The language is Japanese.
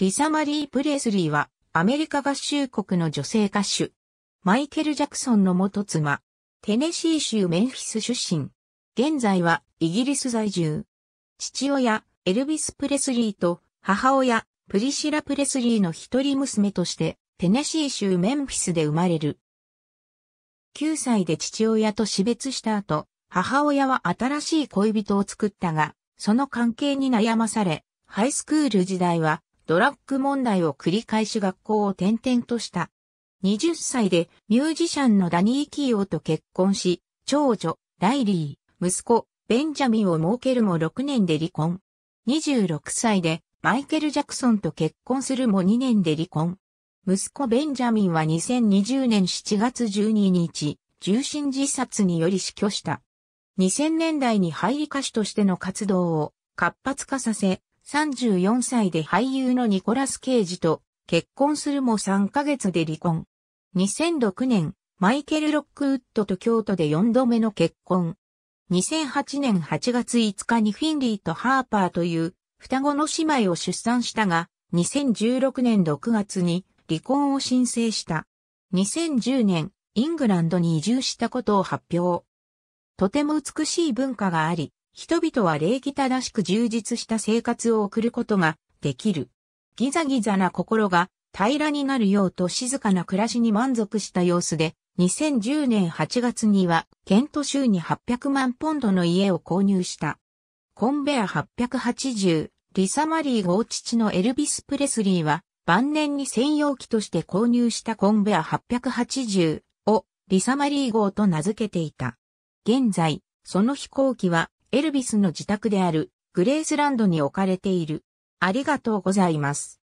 リサ・マリー・プレスリーは、アメリカ合衆国の女性歌手。マイケル・ジャクソンの元妻。テネシー州メンフィス出身。現在は、イギリス在住。父親、エルビス・プレスリーと、母親、プリシラ・プレスリーの一人娘として、テネシー州メンフィスで生まれる。9歳で父親と死別した後、母親は新しい恋人を作ったが、その関係に悩まされ、ハイスクール時代はドラッグ問題を繰り返し学校を転々とした。20歳でミュージシャンのダニー・キーオと結婚し、長女、ライリー、息子、ベンジャミンを設けるも6年で離婚。26歳でマイケル・ジャクソンと結婚するも2年で離婚。息子ベンジャミンは2020年7月12日、重心自殺により死去した。2000年代に入り歌手としての活動を活発化させ、34歳で俳優のニコラス・ケイジと結婚するも3ヶ月で離婚。2006年、マイケル・ロックウッドと京都で4度目の結婚。2008年8月5日にフィンリーとハーパーという双子の姉妹を出産したが、2016年6月に離婚を申請した。2010年、イングランドに移住したことを発表。とても美しい文化があり、人々は礼儀正しく充実した生活を送ることができる。ギザギザな心が平らになるようと静かな暮らしに満足した様子で、2010年8月には、ケント州に800万ポンドの家を購入した。コンベア880、リサ・マリー号父のエルビス・プレスリーは、晩年に専用機として購入したコンベア880をリサ・マリー号と名付けていた。現在、その飛行機はエルビスの自宅であるグレースランドに置かれている。ありがとうございます。